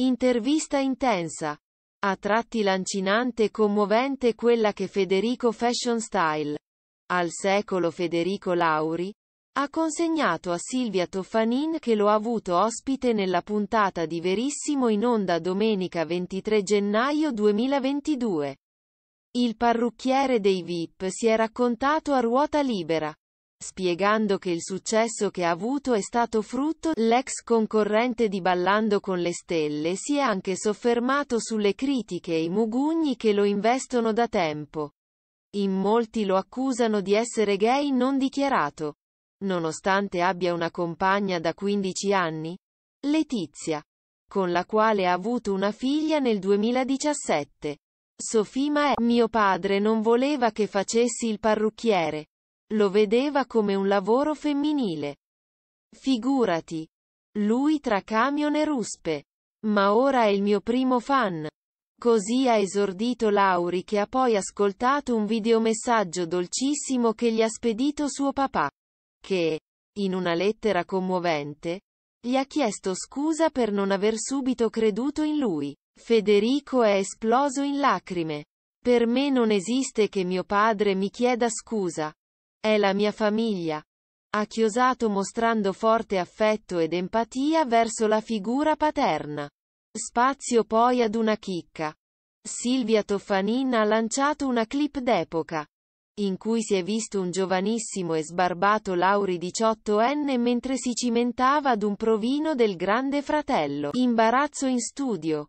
Intervista intensa. A tratti lancinante e commovente quella che Federico Fashion Style, al secolo Federico Lauri, ha consegnato a Silvia Toffanin che lo ha avuto ospite nella puntata di Verissimo in onda domenica 23 gennaio 2022. Il parrucchiere dei VIP si è raccontato a ruota libera spiegando che il successo che ha avuto è stato frutto, l'ex concorrente di Ballando con le Stelle si è anche soffermato sulle critiche e i mugugni che lo investono da tempo. In molti lo accusano di essere gay non dichiarato. Nonostante abbia una compagna da 15 anni, Letizia, con la quale ha avuto una figlia nel 2017. Sofima è, mio padre non voleva che facessi il parrucchiere. Lo vedeva come un lavoro femminile. Figurati. Lui tra camion e ruspe. Ma ora è il mio primo fan. Così ha esordito Lauri che ha poi ascoltato un videomessaggio dolcissimo che gli ha spedito suo papà. Che, in una lettera commovente, gli ha chiesto scusa per non aver subito creduto in lui. Federico è esploso in lacrime. Per me non esiste che mio padre mi chieda scusa. È la mia famiglia. Ha chiosato mostrando forte affetto ed empatia verso la figura paterna. Spazio poi ad una chicca. Silvia Toffanin ha lanciato una clip d'epoca in cui si è visto un giovanissimo e sbarbato Lauri 18enne mentre si cimentava ad un provino del grande fratello. Imbarazzo in studio.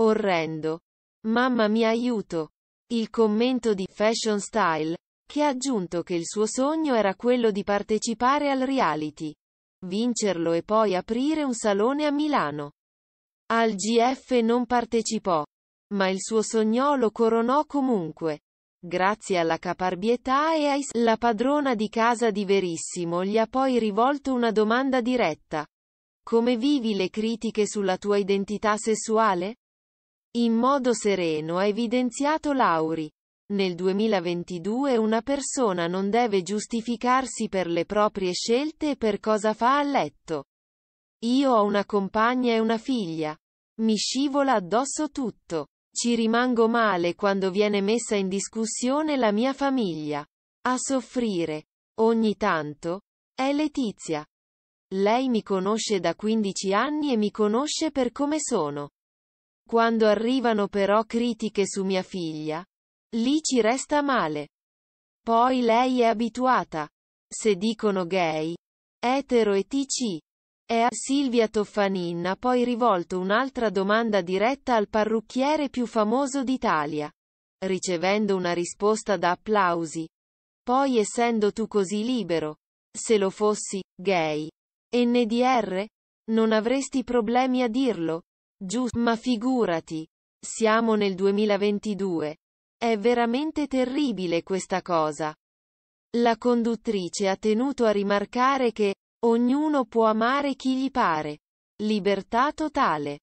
Orrendo. Mamma mi aiuto. Il commento di Fashion Style che ha aggiunto che il suo sogno era quello di partecipare al reality, vincerlo e poi aprire un salone a Milano. Al GF non partecipò, ma il suo sogno lo coronò comunque. Grazie alla caparbietà e ai... La padrona di casa di Verissimo gli ha poi rivolto una domanda diretta. Come vivi le critiche sulla tua identità sessuale? In modo sereno ha evidenziato Lauri. Nel 2022 una persona non deve giustificarsi per le proprie scelte e per cosa fa a letto. Io ho una compagna e una figlia. Mi scivola addosso tutto. Ci rimango male quando viene messa in discussione la mia famiglia. A soffrire, ogni tanto, è Letizia. Lei mi conosce da 15 anni e mi conosce per come sono. Quando arrivano però critiche su mia figlia, Lì ci resta male. Poi lei è abituata. Se dicono gay, etero e tc. E a Silvia Toffanin ha poi rivolto un'altra domanda diretta al parrucchiere più famoso d'Italia. Ricevendo una risposta da applausi. Poi essendo tu così libero. Se lo fossi, gay. NDR? Non avresti problemi a dirlo. Giusto, ma figurati. Siamo nel 2022. È veramente terribile questa cosa. La conduttrice ha tenuto a rimarcare che ognuno può amare chi gli pare. Libertà totale.